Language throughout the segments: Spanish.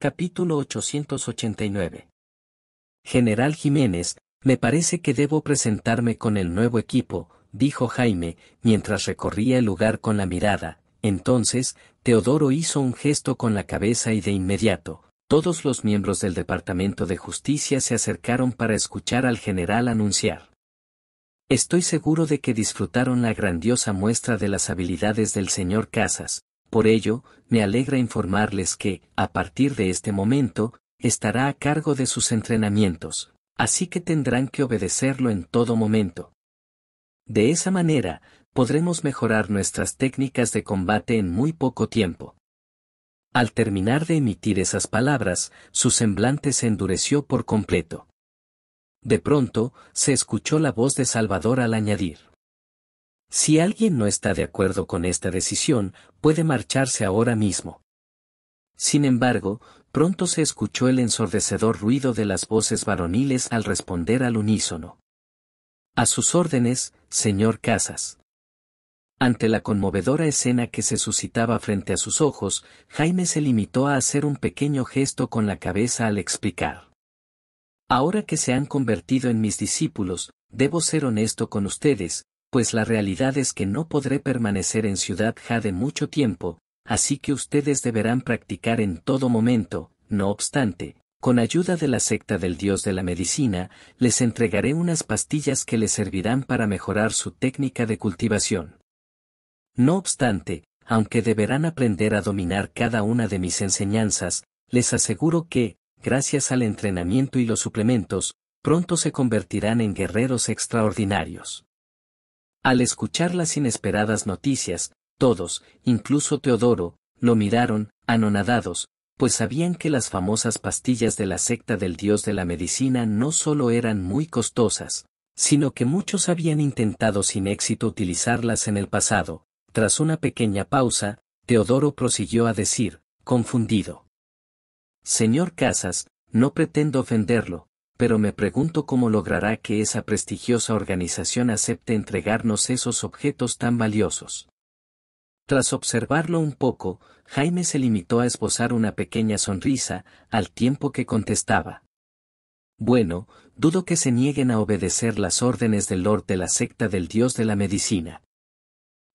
Capítulo 889. General Jiménez, me parece que debo presentarme con el nuevo equipo, dijo Jaime, mientras recorría el lugar con la mirada. Entonces, Teodoro hizo un gesto con la cabeza y de inmediato, todos los miembros del Departamento de Justicia se acercaron para escuchar al general anunciar. Estoy seguro de que disfrutaron la grandiosa muestra de las habilidades del señor Casas, por ello, me alegra informarles que, a partir de este momento, estará a cargo de sus entrenamientos, así que tendrán que obedecerlo en todo momento. De esa manera, podremos mejorar nuestras técnicas de combate en muy poco tiempo. Al terminar de emitir esas palabras, su semblante se endureció por completo. De pronto, se escuchó la voz de Salvador al añadir. Si alguien no está de acuerdo con esta decisión, puede marcharse ahora mismo. Sin embargo, pronto se escuchó el ensordecedor ruido de las voces varoniles al responder al unísono. A sus órdenes, señor Casas. Ante la conmovedora escena que se suscitaba frente a sus ojos, Jaime se limitó a hacer un pequeño gesto con la cabeza al explicar. Ahora que se han convertido en mis discípulos, debo ser honesto con ustedes, pues la realidad es que no podré permanecer en Ciudad Jade mucho tiempo, así que ustedes deberán practicar en todo momento, no obstante, con ayuda de la secta del dios de la medicina, les entregaré unas pastillas que les servirán para mejorar su técnica de cultivación. No obstante, aunque deberán aprender a dominar cada una de mis enseñanzas, les aseguro que, gracias al entrenamiento y los suplementos, pronto se convertirán en guerreros extraordinarios. Al escuchar las inesperadas noticias, todos, incluso Teodoro, lo miraron, anonadados, pues sabían que las famosas pastillas de la secta del dios de la medicina no solo eran muy costosas, sino que muchos habían intentado sin éxito utilizarlas en el pasado. Tras una pequeña pausa, Teodoro prosiguió a decir, confundido. Señor Casas, no pretendo ofenderlo, pero me pregunto cómo logrará que esa prestigiosa organización acepte entregarnos esos objetos tan valiosos. Tras observarlo un poco, Jaime se limitó a esbozar una pequeña sonrisa, al tiempo que contestaba. Bueno, dudo que se nieguen a obedecer las órdenes del Lord de la secta del Dios de la Medicina.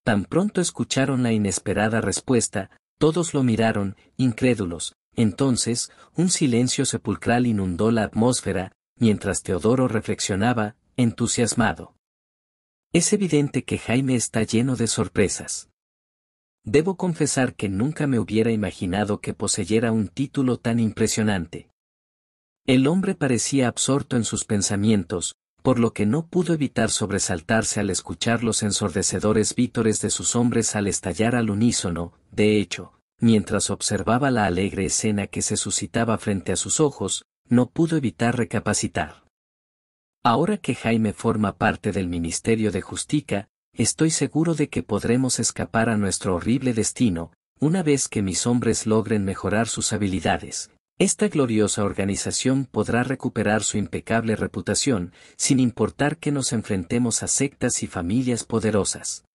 Tan pronto escucharon la inesperada respuesta, todos lo miraron, incrédulos, entonces, un silencio sepulcral inundó la atmósfera, mientras Teodoro reflexionaba, entusiasmado. Es evidente que Jaime está lleno de sorpresas. Debo confesar que nunca me hubiera imaginado que poseyera un título tan impresionante. El hombre parecía absorto en sus pensamientos, por lo que no pudo evitar sobresaltarse al escuchar los ensordecedores vítores de sus hombres al estallar al unísono, de hecho mientras observaba la alegre escena que se suscitaba frente a sus ojos, no pudo evitar recapacitar. Ahora que Jaime forma parte del Ministerio de Justica, estoy seguro de que podremos escapar a nuestro horrible destino, una vez que mis hombres logren mejorar sus habilidades. Esta gloriosa organización podrá recuperar su impecable reputación, sin importar que nos enfrentemos a sectas y familias poderosas.